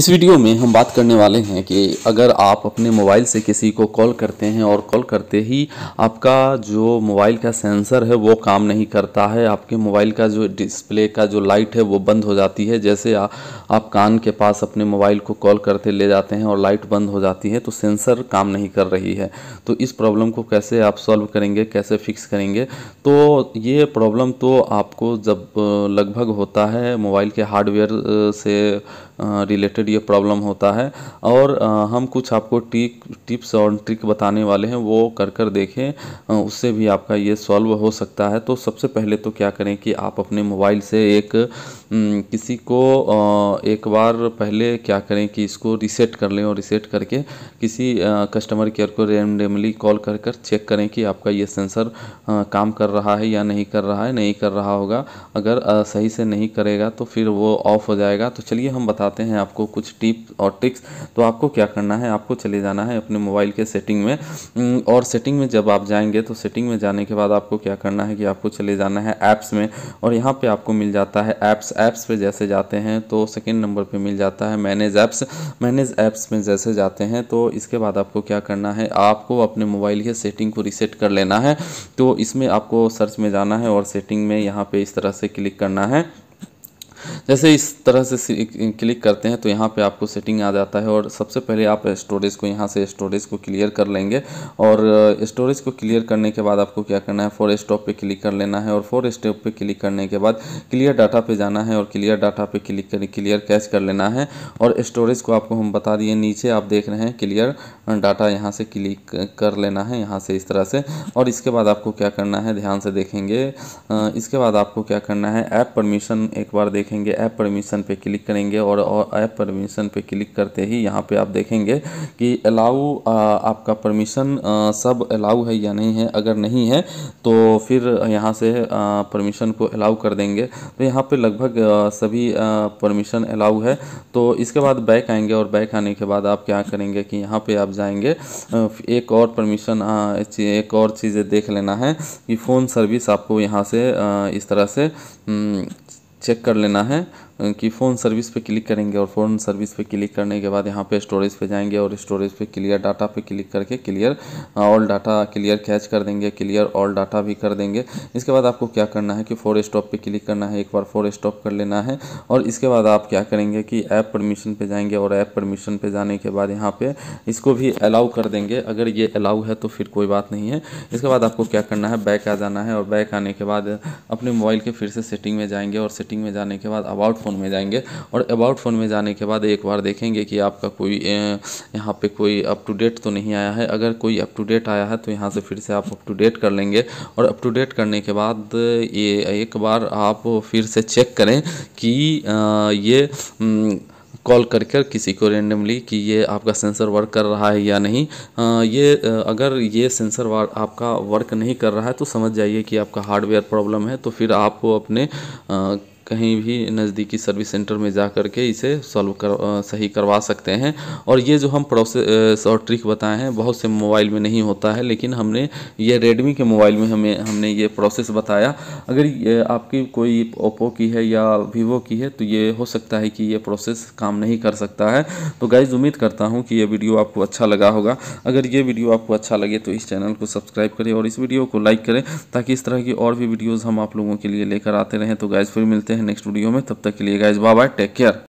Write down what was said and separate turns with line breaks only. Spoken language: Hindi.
इस वीडियो में हम बात करने वाले हैं कि अगर आप अपने मोबाइल से किसी को कॉल करते हैं और कॉल करते ही आपका जो मोबाइल का सेंसर है वो काम नहीं करता है आपके मोबाइल का जो डिस्प्ले का जो लाइट है वो बंद हो जाती है जैसे आ, आप कान के पास अपने मोबाइल को कॉल करते ले जाते हैं और लाइट बंद हो जाती है तो सेंसर काम नहीं कर रही है तो इस प्रॉब्लम को कैसे आप सॉल्व करेंगे कैसे फिक्स करेंगे तो ये प्रॉब्लम तो आपको जब लगभग होता है मोबाइल के हार्डवेयर से रिलेटेड रिलेटेड ये प्रॉब्लम होता है और हम कुछ आपको टिक टिप्स और ट्रिक बताने वाले हैं वो कर कर देखें उससे भी आपका ये सॉल्व हो सकता है तो सबसे पहले तो क्या करें कि आप अपने मोबाइल से एक किसी को एक बार पहले क्या करें कि इसको रिसेट कर लें और रिसेट करके किसी कस्टमर केयर को रेमडेमली कॉल कर कर चेक करें कि आपका ये सेंसर काम कर रहा है या नहीं कर रहा है नहीं कर रहा होगा अगर सही से नहीं करेगा तो फिर वो ऑफ हो जाएगा तो चलिए हम बताते हैं आपको आपको कुछ टिप और ट्रिक्स तो आपको क्या करना है आपको चले जाना है अपने मोबाइल के सेटिंग में और सेटिंग में जब आप जाएंगे तो सेटिंग में जाने के बाद आपको क्या करना है कि आपको चले जाना है ऐप्स में और यहाँ पे आपको मिल जाता है ऐप्स ऐप्स पे जैसे जाते हैं तो सेकेंड नंबर पे मिल जाता है मैनेज ऐप्स मैनेज ऐप्स में जैसे जाते हैं तो इसके बाद आपको क्या करना है आपको अपने मोबाइल के सेटिंग को रिसेट कर लेना है तो इसमें आपको सर्च में जाना है और सेटिंग में यहाँ पे इस तरह से क्लिक करना है जैसे इस तरह से क्लिक करते हैं तो यहाँ पे आपको सेटिंग आ जाता है और सबसे पहले आप स्टोरेज को यहाँ से स्टोरेज को क्लियर कर लेंगे और स्टोरेज को क्लियर करने के बाद आपको क्या करना है फोर स्टॉप पे क्लिक कर लेना है और फोर स्टॉप पे क्लिक करने के बाद क्लियर डाटा पे जाना है और क्लियर डाटा पे क्लिक कर क्लियर कैश कर लेना है और स्टोरेज को आपको हम बता दिए नीचे आप देख रहे हैं क्लियर डाटा यहाँ से क्लिक कर लेना है यहाँ से इस तरह से और इसके बाद आपको क्या करना है ध्यान से देखेंगे इसके बाद आपको क्या करना है ऐप परमिशन एक बार देखेंगे करेंगे ऐप परमिशन पे क्लिक करेंगे और ऐप परमिशन पे क्लिक करते ही यहाँ पे आप देखेंगे कि अलाउ आपका परमिशन सब अलाउ है या नहीं है अगर नहीं है तो फिर यहाँ से परमिशन को अलाउ कर देंगे तो यहाँ पे लगभग सभी परमिशन अलाउ है तो इसके बाद बैक आएंगे और बैक आने के बाद आप क्या करेंगे कि यहाँ पर आप जाएँगे एक और परमिशन एक और चीज़ें देख लेना है कि फ़ोन सर्विस आपको यहाँ से इस तरह से हम्म, चेक कर लेना है कि फ़ोन सर्विस पे क्लिक करेंगे और फ़ोन सर्विस पे क्लिक करने के बाद यहाँ पे स्टोरेज पे जाएंगे और स्टोरेज पे क्लियर डाटा पे क्लिक करके clear all data clear cache कर देंगे क्लियर ऑल डाटा भी कर देंगे इसके बाद आपको क्या करना है कि फोर स्टॉप पे क्लिक करना है एक बार फोर स्टॉप कर लेना है और इसके बाद आप क्या करेंगे कि ऐप परमिशन पर जाएंगे और ऐप परमिशन पर जाने के बाद यहाँ पर इसको भी अलाउ कर देंगे अगर ये अलाउ है तो फिर कोई बात नहीं है इसके बाद आपको क्या करना है बैक आ जाना है और बैक आने के बाद अपने मोबाइल के फिर से सेटिंग में जाएंगे और सेटिंग में जाने के बाद अबाउट फ़ोन में जाएंगे और अबाउट फ़ोन में जाने के बाद एक बार देखेंगे कि आपका कोई यहाँ पे कोई अप टू डेट तो नहीं आया है अगर कोई अप टू डेट आया है तो यहाँ से फिर से आप अप टू डेट कर लेंगे और अप टू डेट करने के बाद ये एक बार आप फिर से चेक करें कि ये कॉल कर कर किसी को रेंडमली कि ये आपका सेंसर वर्क कर रहा है या नहीं आ, ये अगर ये सेंसर वार आपका वर्क नहीं कर रहा है तो समझ जाइए कि आपका हार्डवेयर प्रॉब्लम है तो फिर आप अपने आ, कहीं भी नज़दीकी सर्विस सेंटर में जा कर के इसे सॉल्व कर सही करवा सकते हैं और ये जो हम प्रोसेस और ट्रिक बताए हैं बहुत से मोबाइल में नहीं होता है लेकिन हमने ये रेडमी के मोबाइल में हमें हमने ये प्रोसेस बताया अगर आपकी कोई ओप्पो की है या वीवो की है तो ये हो सकता है कि ये प्रोसेस काम नहीं कर सकता है तो गाइज उम्मीद करता हूँ कि ये वीडियो आपको अच्छा लगा होगा अगर ये वीडियो आपको अच्छा लगे तो इस चैनल को सब्सक्राइब करें और इस वीडियो को लाइक करें ताकि इस तरह की और भी वीडियोज़ हम आप लोगों के लिए लेकर आते रहें तो गाइज फिर मिलते हैं हैं नेक्स्ट वीडियो में तब तक के लिए guys bye bye take care